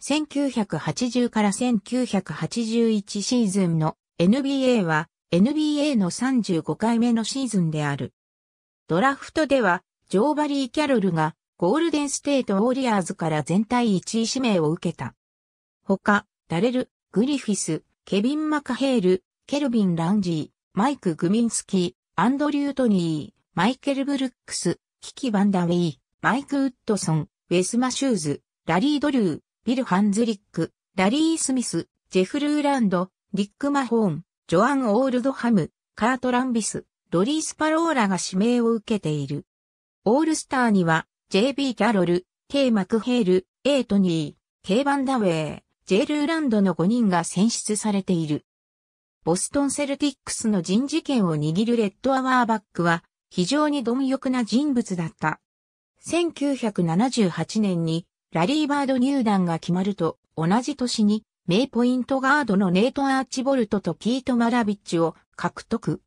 1980から1981シーズンの NBA は NBA の35回目のシーズンである。ドラフトではジョーバリー・キャロルがゴールデンステート・ウォリアーズから全体1位指名を受けた。他、ダレル、グリフィス、ケビン・マカヘール、ケルビン・ランジー、マイク・グミンスキー、アンドリュー・トニー、マイケル・ブルックス、キキ・バンダウィー、マイク・ウッドソン、ウェス・マシューズ、ラリー・ドリュー、ビル・ハンズリック、ラリー・スミス、ジェフ・ルーランド、リック・マホーン、ジョアン・オールドハム、カート・ランビス、ロリー・スパローラが指名を受けている。オールスターには、JB キャロル、K マクヘール、A トニー、K バンダウェイ、J ルーランドの5人が選出されている。ボストンセルティックスの人事権を握るレッドアワーバックは、非常に貪欲な人物だった。1978年にラリーバード入団が決まると、同じ年に、名ポイントガードのネイト・アーチボルトとピート・マラビッチを獲得。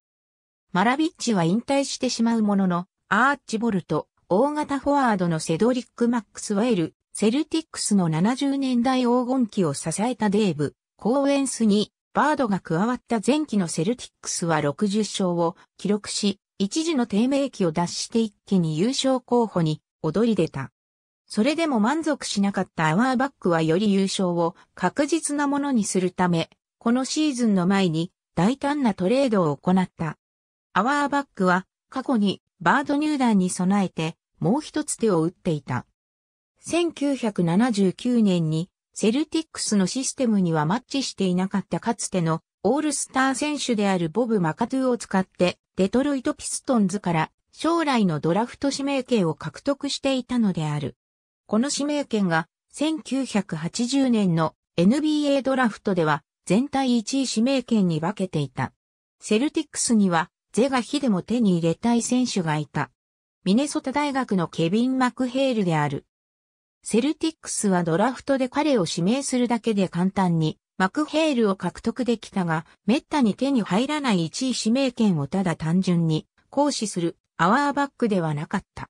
マラビッチは引退してしまうものの、アーチボルト、大型フォワードのセドリック・マックス・ワエル、セルティックスの70年代黄金期を支えたデーブ、コーエンスに、バードが加わった前期のセルティックスは60勝を記録し、一時の低迷期を脱して一気に優勝候補に躍り出た。それでも満足しなかったアワーバックはより優勝を確実なものにするため、このシーズンの前に大胆なトレードを行った。アワーバックは過去にバード入団に備えてもう一つ手を打っていた。1979年にセルティックスのシステムにはマッチしていなかったかつてのオールスター選手であるボブ・マカトゥを使ってデトロイト・ピストンズから将来のドラフト指名権を獲得していたのである。この指名権が1980年の NBA ドラフトでは全体1位指名権に分けていた。セルティックスにはゼガヒでも手に入れたい選手がいた。ミネソタ大学のケビン・マクヘールである。セルティックスはドラフトで彼を指名するだけで簡単にマクヘールを獲得できたが、滅多に手に入らない1位指名権をただ単純に行使するアワーバックではなかった。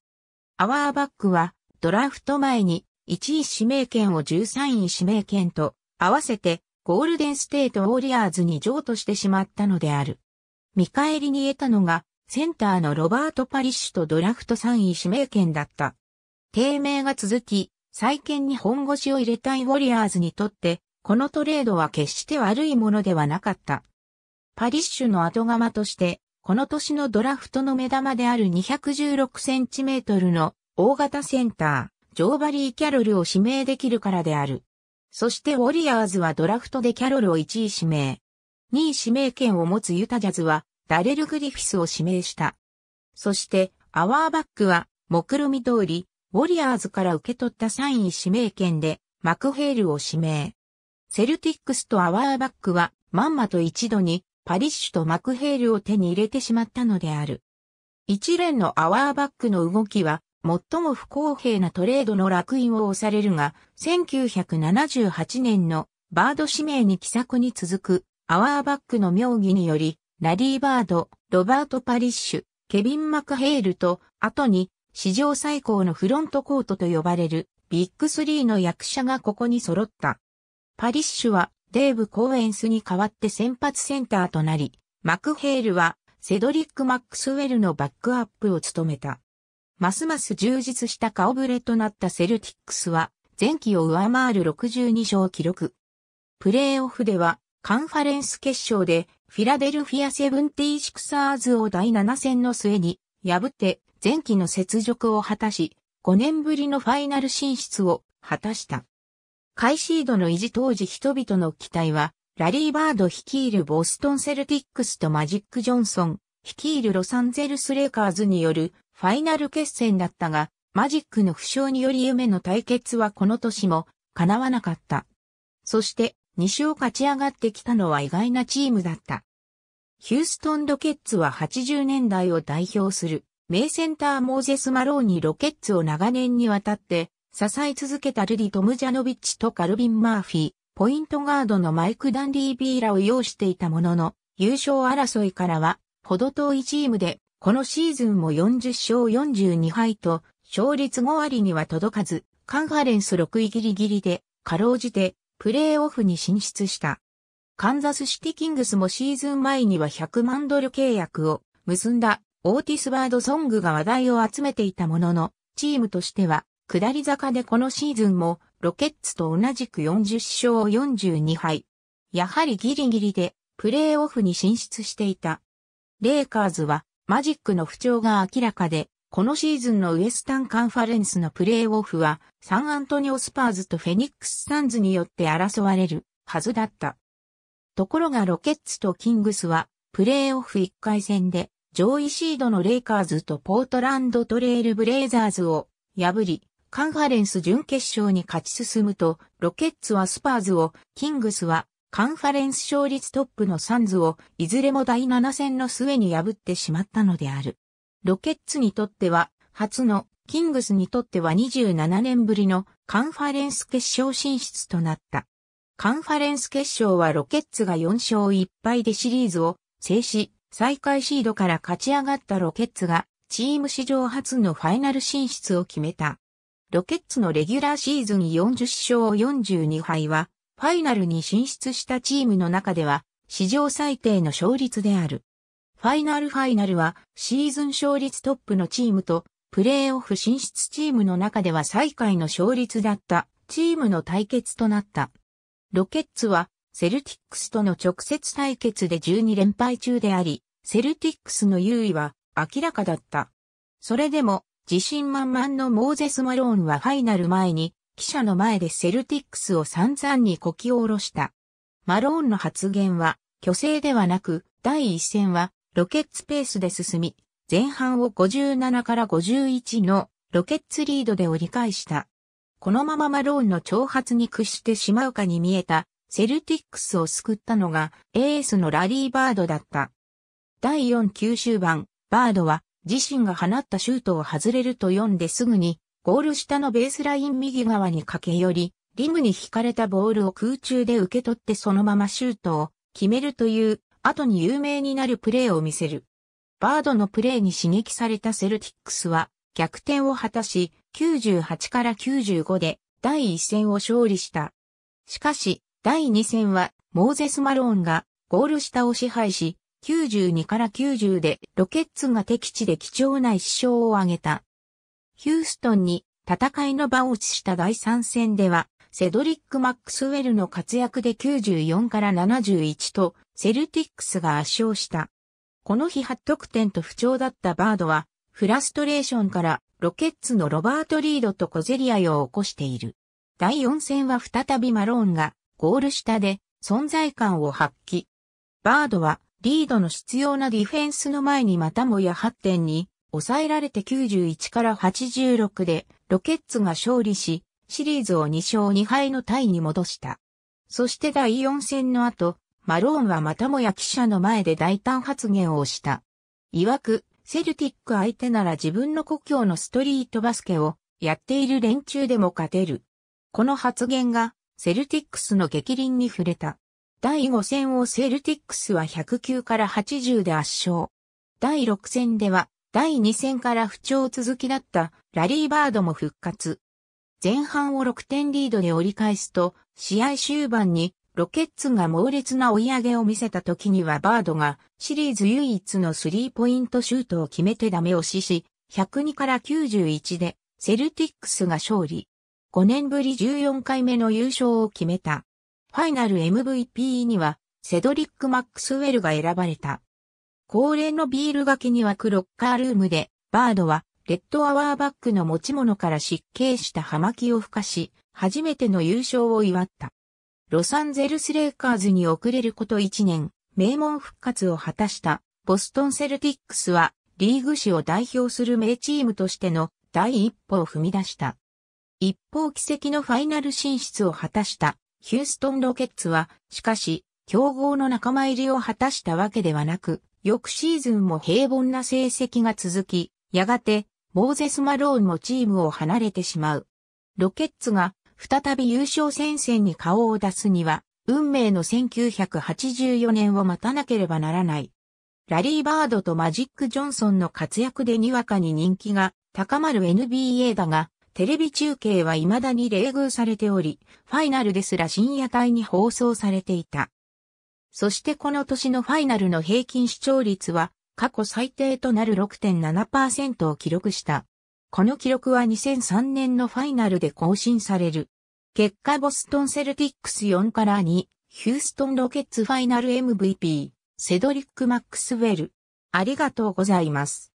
アワーバックはドラフト前に1位指名権を13位指名権と合わせてゴールデンステートウォリアーズに譲渡してしまったのである。見返りに得たのがセンターのロバート・パリッシュとドラフト3位指名権だった。低迷が続き、再建に本腰を入れたいウォリアーズにとって、このトレードは決して悪いものではなかった。パリッシュの後釜として、この年のドラフトの目玉である216センチメートルの大型センター、ジョーバリー・キャロルを指名できるからである。そしてウォリアーズはドラフトでキャロルを1位指名。2位指名権を持つユタジャズは、ダレル・グリフィスを指名した。そして、アワーバックは、目論見通り、ウォリアーズから受け取った3位指名権で、マクヘールを指名。セルティックスとアワーバックは、まんまと一度に、パリッシュとマクヘールを手に入れてしまったのである。一連のアワーバックの動きは、最も不公平なトレードの落印を押されるが、1978年のバード指名に気さくに続く、アワーバックの妙義により、ラリー・バード、ロバート・パリッシュ、ケビン・マクヘールと、後に、史上最高のフロントコートと呼ばれる、ビッグスリーの役者がここに揃った。パリッシュは、デーブ・コーエンスに代わって先発センターとなり、マクヘールは、セドリック・マックスウェルのバックアップを務めた。ますます充実した顔ぶれとなったセルティックスは、前期を上回る62勝記録。プレーオフでは、カンファレンス決勝で、フィラデルフィアセブンティーシクサーズを第7戦の末に、破って、前期の雪辱を果たし、5年ぶりのファイナル進出を果たした。カイシードの維持当時人々の期待は、ラリー・バード率いるボストン・セルティックスとマジック・ジョンソン、率いるロサンゼルス・レイカーズによるファイナル決戦だったが、マジックの負傷により夢の対決はこの年も叶わなかった。そして、2勝勝ち上がってきたのは意外なチームだった。ヒューストンロケッツは80年代を代表する、名センターモーゼス・マローにロケッツを長年にわたって、支え続けたルディ・トムジャノビッチとカルビン・マーフィー、ポイントガードのマイク・ダンディー・ビーラを擁していたものの、優勝争いからは、ほど遠いチームでこのシーズンも40勝42敗と、勝率5割には届かず、カンファレンス6位ギリギリで、かろうじて、プレーオフに進出した。カンザスシティキングスもシーズン前には100万ドル契約を結んだオーティス・バードソングが話題を集めていたものの、チームとしては、下り坂でこのシーズンも、ロケッツと同じく40勝42敗。やはりギリギリで、プレーオフに進出していた。レイカーズは、マジックの不調が明らかで、このシーズンのウエスタンカンファレンスのプレーオフは、サンアントニオスパーズとフェニックスサンズによって争われるはずだった。ところがロケッツとキングスは、プレーオフ1回戦で、上位シードのレイカーズとポートランドトレイルブレイザーズを破り、カンファレンス準決勝に勝ち進むと、ロケッツはスパーズを、キングスはカンファレンス勝率トップのサンズをいずれも第7戦の末に破ってしまったのである。ロケッツにとっては初のキングスにとっては27年ぶりのカンファレンス決勝進出となった。カンファレンス決勝はロケッツが4勝1敗でシリーズを制し、最下位シードから勝ち上がったロケッツがチーム史上初のファイナル進出を決めた。ロケッツのレギュラーシーズン40勝42敗はファイナルに進出したチームの中では、史上最低の勝率である。ファイナルファイナルは、シーズン勝率トップのチームと、プレーオフ進出チームの中では最下位の勝率だったチームの対決となった。ロケッツはセルティックスとの直接対決で12連敗中であり、セルティックスの優位は明らかだった。それでも自信満々のモーゼス・マローンはファイナル前に記者の前でセルティックスを散々にこき下ろした。マローンの発言は、虚勢ではなく、第一戦は、ロケッツペースで進み、前半を57から51のロケッツリードで折り返した。このままマローンの挑発に屈してしまうかに見えた、セルティックスを救ったのが、エースのラリーバードだった。第4 9終盤、バードは、自身が放ったシュートを外れると読んですぐに、ゴール下のベースライン右側に駆け寄り、リムに引かれたボールを空中で受け取ってそのままシュートを決めるという後に有名になるプレーを見せる。バードのプレーに刺激されたセルティックスは逆転を果たし98から95で第1戦を勝利した。しかし第2戦はモーゼス・マローンがゴール下を支配し92から90でロケッツが敵地で貴重な一勝を挙げた。ヒューストンに戦いの場を移した第3戦では、セドリック・マックスウェルの活躍で94から71と、セルティックスが圧勝した。この日8得点と不調だったバードは、フラストレーションからロケッツのロバート・リードと小競り合いを起こしている。第4戦は再びマローンがゴール下で存在感を発揮。バードはリードの必要なディフェンスの前にまたもや8点に抑えられて91から86でロケッツが勝利し、シリーズを2勝2敗のタイに戻した。そして第4戦の後、マローンはまたもや記者の前で大胆発言をした。曰く、セルティック相手なら自分の故郷のストリートバスケをやっている連中でも勝てる。この発言がセルティックスの激輪に触れた。第5戦をセルティックスは109から80で圧勝。第6戦では第2戦から不調続きだったラリーバードも復活。前半を6点リードで折り返すと、試合終盤にロケッツが猛烈な追い上げを見せた時にはバードがシリーズ唯一のスリーポイントシュートを決めてダメ押しし、102から91でセルティックスが勝利。5年ぶり14回目の優勝を決めた。ファイナル MVP にはセドリック・マックスウェルが選ばれた。恒例のビールがけに湧くロッカールームで、バードは、レッドアワーバッグの持ち物から失敬した葉巻を吹かし、初めての優勝を祝った。ロサンゼルスレイカーズに遅れること1年、名門復活を果たしたボストンセルティックスはリーグ史を代表する名チームとしての第一歩を踏み出した。一方奇跡のファイナル進出を果たしたヒューストンロケッツは、しかし、競合の仲間入りを果たしたわけではなく、翌シーズンも平凡な成績が続き、やがて、モーゼス・マローンもチームを離れてしまう。ロケッツが再び優勝戦線に顔を出すには、運命の1984年を待たなければならない。ラリー・バードとマジック・ジョンソンの活躍でにわかに人気が高まる NBA だが、テレビ中継は未だに冷遇されており、ファイナルですら深夜帯に放送されていた。そしてこの年のファイナルの平均視聴率は過去最低となる6.7%を記録した。この記録は2003年のファイナルで更新される。結果ボストンセルティックス4から2、ヒューストンロケッツファイナル MVP、セドリック・マックスウェル。ありがとうございます。